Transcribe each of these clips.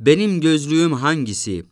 Benim gözlüğüm hangisi?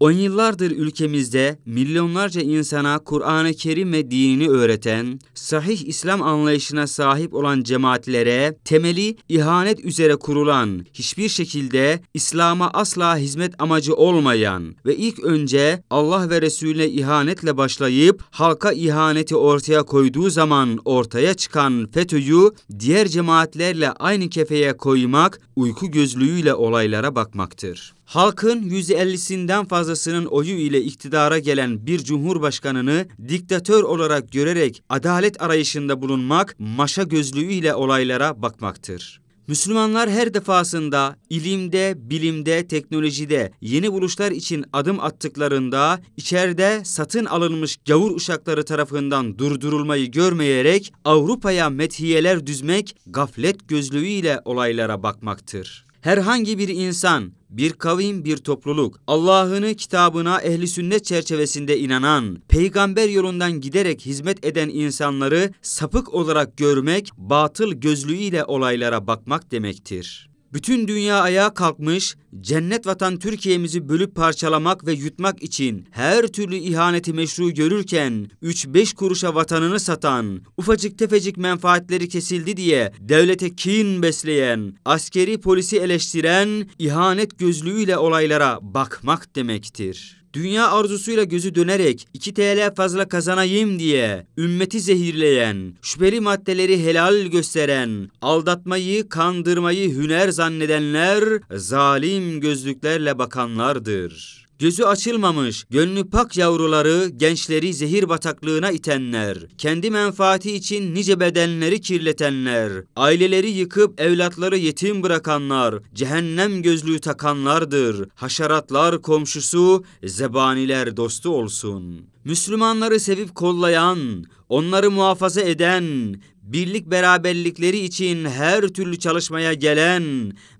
On yıllardır ülkemizde milyonlarca insana Kur'an-ı Kerim ve dinini öğreten, sahih İslam anlayışına sahip olan cemaatlere temeli ihanet üzere kurulan, hiçbir şekilde İslam'a asla hizmet amacı olmayan ve ilk önce Allah ve Resulüne ihanetle başlayıp halka ihaneti ortaya koyduğu zaman ortaya çıkan FETÖ'yü diğer cemaatlerle aynı kefeye koymak uyku gözlüğüyle olaylara bakmaktır. Halkın 150'sinden fazlasının oyu ile iktidara gelen bir cumhurbaşkanını diktatör olarak görerek adalet arayışında bulunmak maşa gözlüğüyle olaylara bakmaktır. Müslümanlar her defasında ilimde, bilimde, teknolojide yeni buluşlar için adım attıklarında içeride satın alınmış gavur uşakları tarafından durdurulmayı görmeyerek Avrupa'ya methiyeler düzmek gaflet gözlüğüyle olaylara bakmaktır herhangi bir insan, bir kavim, bir topluluk Allah'ını, kitabına, ehli sünnet çerçevesinde inanan, peygamber yolundan giderek hizmet eden insanları sapık olarak görmek, batıl gözlüğüyle olaylara bakmak demektir. Bütün dünya ayağa kalkmış, cennet vatan Türkiye'mizi bölüp parçalamak ve yutmak için her türlü ihaneti meşru görürken 3-5 kuruşa vatanını satan, ufacık tefecik menfaatleri kesildi diye devlete kin besleyen, askeri polisi eleştiren, ihanet gözlüğüyle olaylara bakmak demektir dünya arzusuyla gözü dönerek 2 TL fazla kazanayım diye ümmeti zehirleyen, şüpheli maddeleri helal gösteren, aldatmayı, kandırmayı hüner zannedenler zalim gözlüklerle bakanlardır. Gözü açılmamış, gönlü pak yavruları, gençleri zehir bataklığına itenler, kendi menfaati için nice bedenleri kirletenler, aileleri yıkıp evlatları yetim bırakanlar, cehennem gözlüğü takanlardır. Haşeratlar komşusu, zebaniler dostu olsun. Müslümanları sevip kollayan, onları muhafaza eden, birlik beraberlikleri için her türlü çalışmaya gelen,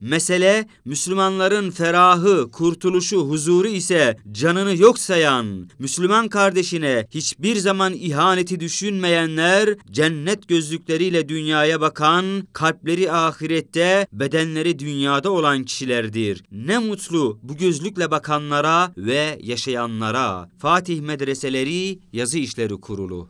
mesele Müslümanların ferahı, kurtuluşu, huzuru ise canını yok sayan, Müslüman kardeşine hiçbir zaman ihaneti düşünmeyenler, cennet gözlükleriyle dünyaya bakan, kalpleri ahirette, bedenleri dünyada olan kişilerdir. Ne mutlu bu gözlükle bakanlara ve yaşayanlara. Fatih Medreseleri Yazı İşleri Kurulu